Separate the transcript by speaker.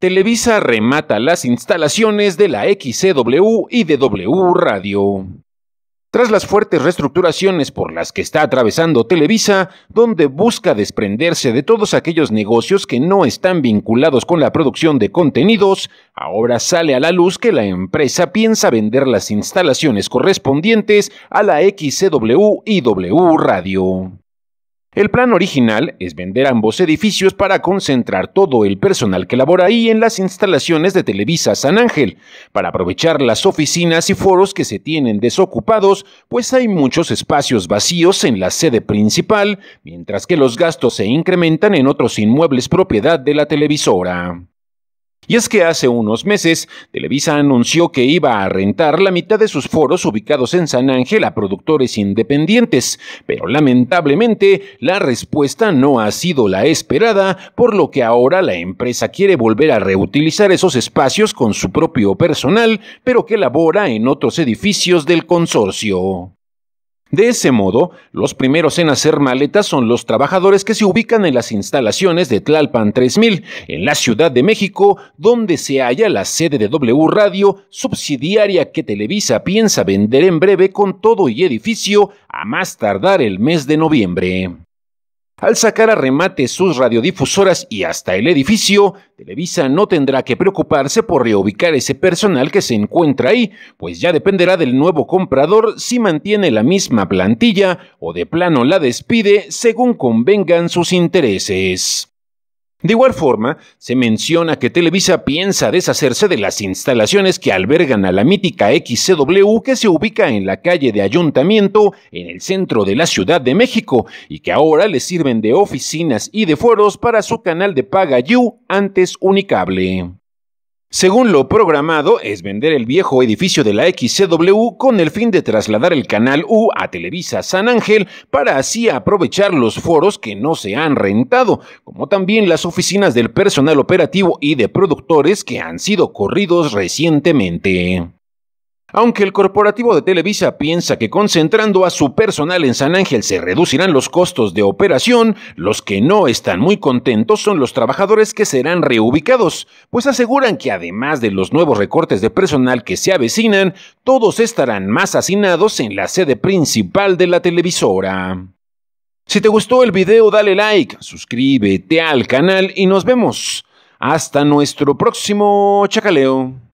Speaker 1: Televisa remata las instalaciones de la XCW y de W Radio. Tras las fuertes reestructuraciones por las que está atravesando Televisa, donde busca desprenderse de todos aquellos negocios que no están vinculados con la producción de contenidos, ahora sale a la luz que la empresa piensa vender las instalaciones correspondientes a la XCW y W Radio. El plan original es vender ambos edificios para concentrar todo el personal que labora ahí en las instalaciones de Televisa San Ángel, para aprovechar las oficinas y foros que se tienen desocupados, pues hay muchos espacios vacíos en la sede principal, mientras que los gastos se incrementan en otros inmuebles propiedad de la televisora. Y es que hace unos meses, Televisa anunció que iba a rentar la mitad de sus foros ubicados en San Ángel a productores independientes, pero lamentablemente la respuesta no ha sido la esperada, por lo que ahora la empresa quiere volver a reutilizar esos espacios con su propio personal, pero que labora en otros edificios del consorcio. De ese modo, los primeros en hacer maletas son los trabajadores que se ubican en las instalaciones de Tlalpan 3000, en la Ciudad de México, donde se halla la sede de W Radio, subsidiaria que Televisa piensa vender en breve con todo y edificio a más tardar el mes de noviembre. Al sacar a remate sus radiodifusoras y hasta el edificio, Televisa no tendrá que preocuparse por reubicar ese personal que se encuentra ahí, pues ya dependerá del nuevo comprador si mantiene la misma plantilla o de plano la despide según convengan sus intereses. De igual forma, se menciona que Televisa piensa deshacerse de las instalaciones que albergan a la mítica XCW que se ubica en la calle de Ayuntamiento, en el centro de la Ciudad de México, y que ahora le sirven de oficinas y de foros para su canal de paga You, antes Unicable. Según lo programado, es vender el viejo edificio de la XCW con el fin de trasladar el canal U a Televisa San Ángel para así aprovechar los foros que no se han rentado, como también las oficinas del personal operativo y de productores que han sido corridos recientemente. Aunque el corporativo de Televisa piensa que concentrando a su personal en San Ángel se reducirán los costos de operación, los que no están muy contentos son los trabajadores que serán reubicados, pues aseguran que además de los nuevos recortes de personal que se avecinan, todos estarán más hacinados en la sede principal de la televisora. Si te gustó el video dale like, suscríbete al canal y nos vemos. Hasta nuestro próximo chacaleo.